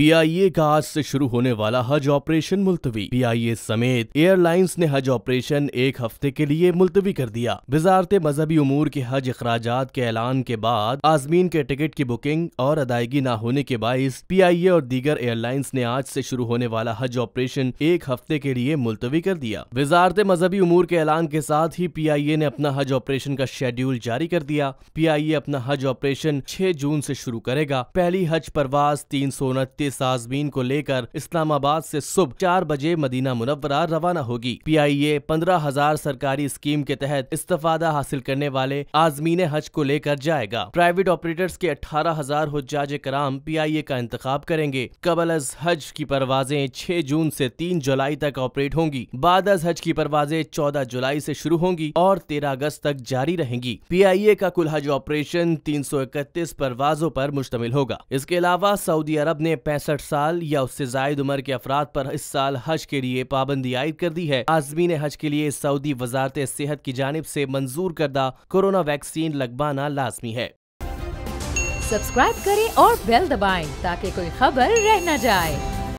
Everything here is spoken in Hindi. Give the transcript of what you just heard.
पीआईए का आज से शुरू होने वाला हज ऑपरेशन मुलतवी पीआईए समेत एयरलाइंस ने हज ऑपरेशन एक हफ्ते के लिए मुलतवी कर दिया वजारत मजहबी उमूर के हज अखराज के ऐलान के बाद आजमीन के टिकट की बुकिंग और अदायगी न होने के बायस पीआईए और दीगर एयरलाइंस ने आज से शुरू होने वाला हज ऑपरेशन एक हफ्ते के लिए मुलतवी कर दिया वजारत मजहबी उमूर के ऐलान के साथ ही पीआईए ने अपना हज ऑपरेशन का शेड्यूल जारी कर दिया पीआईए अपना हज ऑपरेशन छह जून से शुरू करेगा पहली हज परवाज तीन सौ उनतीस के साजबीन को लेकर इस्लामाबाद से सुबह चार बजे मदीना मुनवरा रवाना होगी पी आई ए पंद्रह हजार सरकारी स्कीम के तहत इस्तफादा हासिल करने वाले आजमीन हज को लेकर जाएगा प्राइवेट ऑपरेटर्स के अठारह हजार हजाज कराम पी आई ए का इंतखब करेंगे कबल अज हज की परवाजें छह जून से तीन जुलाई तक ऑपरेट होंगी बाद अज हज की परवाजें चौदह जुलाई से शुरू होंगी और तेरह अगस्त तक जारी रहेंगी पी आई ए का कुल हज ऑपरेशन तीन सौ इकतीस परवाजों पर मुश्तमिल होगा इसके अलावा सऊदी अरब ने पैंसठ साल या उससे जायद उम्र के अफराद पर इस साल हज के लिए पाबंदी आयद कर दी है आजमीन हज के लिए सऊदी वजारत सेहत की जानब से मंजूर करदा कोरोना वैक्सीन लगवाना लाजमी है सब्सक्राइब करें और बेल दबाएं ताकि कोई खबर रह न जाए